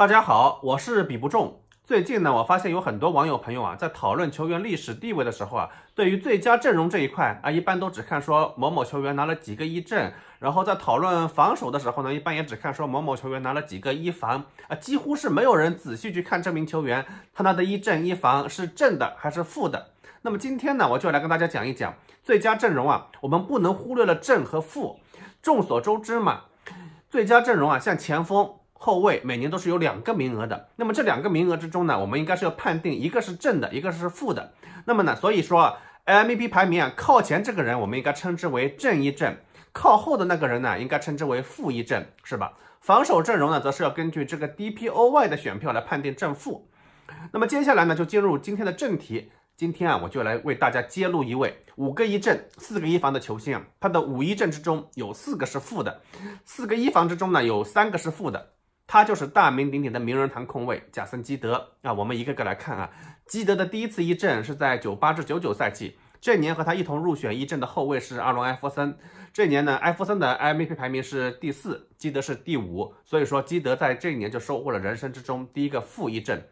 大家好，我是比不中。最近呢，我发现有很多网友朋友啊，在讨论球员历史地位的时候啊，对于最佳阵容这一块啊，一般都只看说某某球员拿了几个一正，然后在讨论防守的时候呢，一般也只看说某某球员拿了几个一防啊，几乎是没有人仔细去看这名球员他拿的一正一防是正的还是负的。那么今天呢，我就来跟大家讲一讲最佳阵容啊，我们不能忽略了正和负。众所周知嘛，最佳阵容啊，像前锋。后卫每年都是有两个名额的，那么这两个名额之中呢，我们应该是要判定一个是正的，一个是负的。那么呢，所以说 MVP 排名啊，靠前这个人，我们应该称之为正一正；靠后的那个人呢，应该称之为负一正，是吧？防守阵容呢，则是要根据这个 DPOY 的选票来判定正负。那么接下来呢，就进入今天的正题。今天啊，我就来为大家揭露一位五个一阵、四个一防的球星，啊。他的五一阵之中有四个是负的，四个一防之中呢，有三个是负的。他就是大名鼎鼎的名人堂控卫贾森·基德啊，我们一个个来看啊。基德的第一次一阵是在九八至九九赛季，这年和他一同入选一阵的后卫是阿伦·艾弗森。这年呢，艾弗森的 MVP 排名是第四，基德是第五，所以说基德在这一年就收获了人生之中第一个负一阵。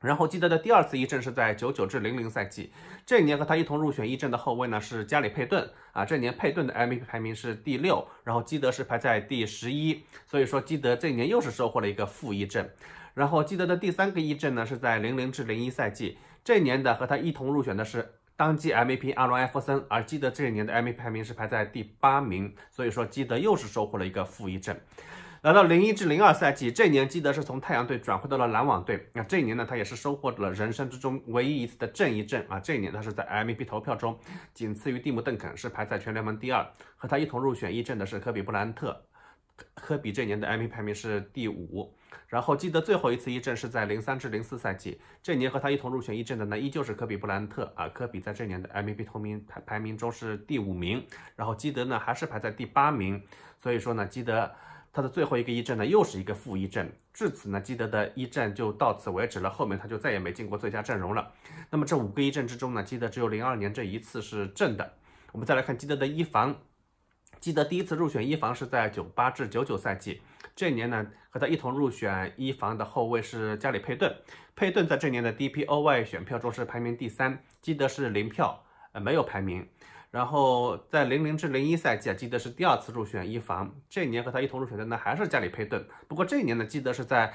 然后基德的第二次一阵是在九九至零零赛季，这一年和他一同入选一阵的后卫呢是加里佩顿啊，这年佩顿的 MVP 排名是第六，然后基德是排在第十一，所以说基德这一年又是收获了一个负一阵。然后基德的第三个一阵呢是在零零至零一赛季，这年的和他一同入选的是当季 MVP 阿尔埃艾弗森，而基德这一年的 MVP 排名是排在第八名，所以说基德又是收获了一个负一阵。来到零一至零二赛季，这年基德是从太阳队转会到了篮网队。那这一年呢，他也是收获了人生之中唯一一次的正一阵啊！这一年他是在 MVP 投票中，仅次于蒂姆·邓肯，是排在全联盟第二。和他一同入选一阵的，是科比·布兰特。科比这年的 MVP 排名是第五。然后基德最后一次一阵是在零三至零四赛季，这年和他一同入选一阵的呢，依旧是科比·布兰特啊！科比在这年的 MVP 排名排排名中是第五名，然后基德呢还是排在第八名。所以说呢，基德。他的最后一个一阵呢，又是一个负一阵。至此呢，基德的一阵就到此为止了，后面他就再也没进过最佳阵容了。那么这五个一阵之中呢，基德只有零二年这一次是正的。我们再来看基德的一防，基德第一次入选一防是在九八至九九赛季，这年呢，和他一同入选一防的后卫是加里佩顿。佩顿在这年的 DPOY 选票中是排名第三，基德是零票，呃，没有排名。然后在零零至零一赛季，基德是第二次入选一防。这一年和他一同入选的呢，还是加里佩顿。不过这一年呢，基德是在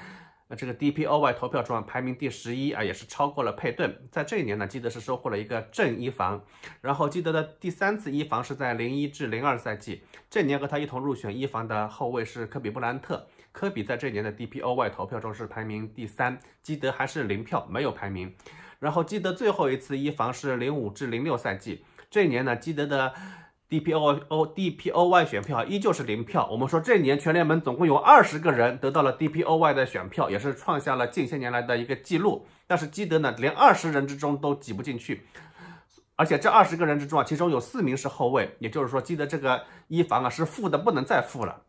这个 DPOY 投票中排名第十一啊，也是超过了佩顿。在这一年呢，基德是收获了一个正一防。然后基德的第三次一防是在零一至零二赛季，这年和他一同入选一防的后卫是科比布兰特。科比在这年的 DPOY 投票中是排名第三，基德还是零票，没有排名。然后基德最后一次一防是零五至零六赛季。这年呢，基德的 D P O O D P O Y 选票依旧是零票。我们说这年全联盟总共有二十个人得到了 D P O Y 的选票，也是创下了近些年来的一个记录。但是基德呢，连二十人之中都挤不进去，而且这二十个人之中啊，其中有四名是后卫，也就是说基德这个一防啊是负的不能再负了。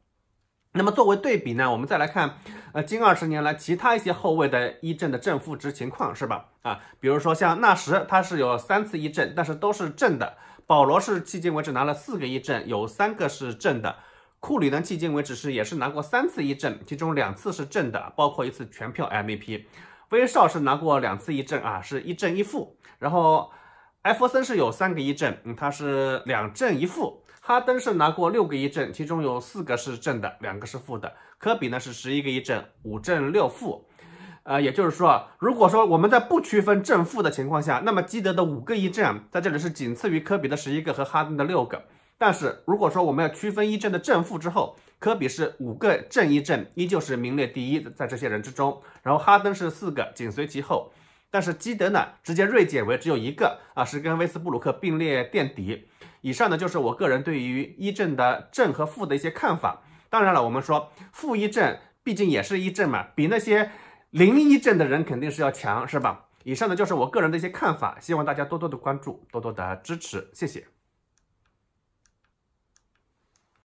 那么作为对比呢，我们再来看，呃，近二十年来其他一些后卫的一阵的正负值情况是吧？啊，比如说像纳什，他是有三次一阵，但是都是正的；保罗是迄今为止拿了四个一阵，有三个是正的；库里呢，迄今为止是也是拿过三次一阵，其中两次是正的，包括一次全票 MVP；威少是拿过两次一阵啊，是一正一负；然后艾弗森是有三个一嗯，他是两正一负。哈登是拿过六个一阵，其中有四个是正的，两个是负的。科比呢是十一个一阵，五正六负。呃，也就是说，如果说我们在不区分正负的情况下，那么基德的五个一啊，在这里是仅次于科比的十一个和哈登的六个。但是如果说我们要区分一阵的正负之后，科比是五个正一阵，依旧是名列第一，在这些人之中。然后哈登是四个，紧随其后。但是基德呢，直接锐减为只有一个啊，是跟威斯布鲁克并列垫底。以上呢就是我个人对于一正的正和负的一些看法。当然了，我们说负一正，毕竟也是一正嘛，比那些零一正的人肯定是要强，是吧？以上呢就是我个人的一些看法，希望大家多多的关注，多多的支持，谢谢。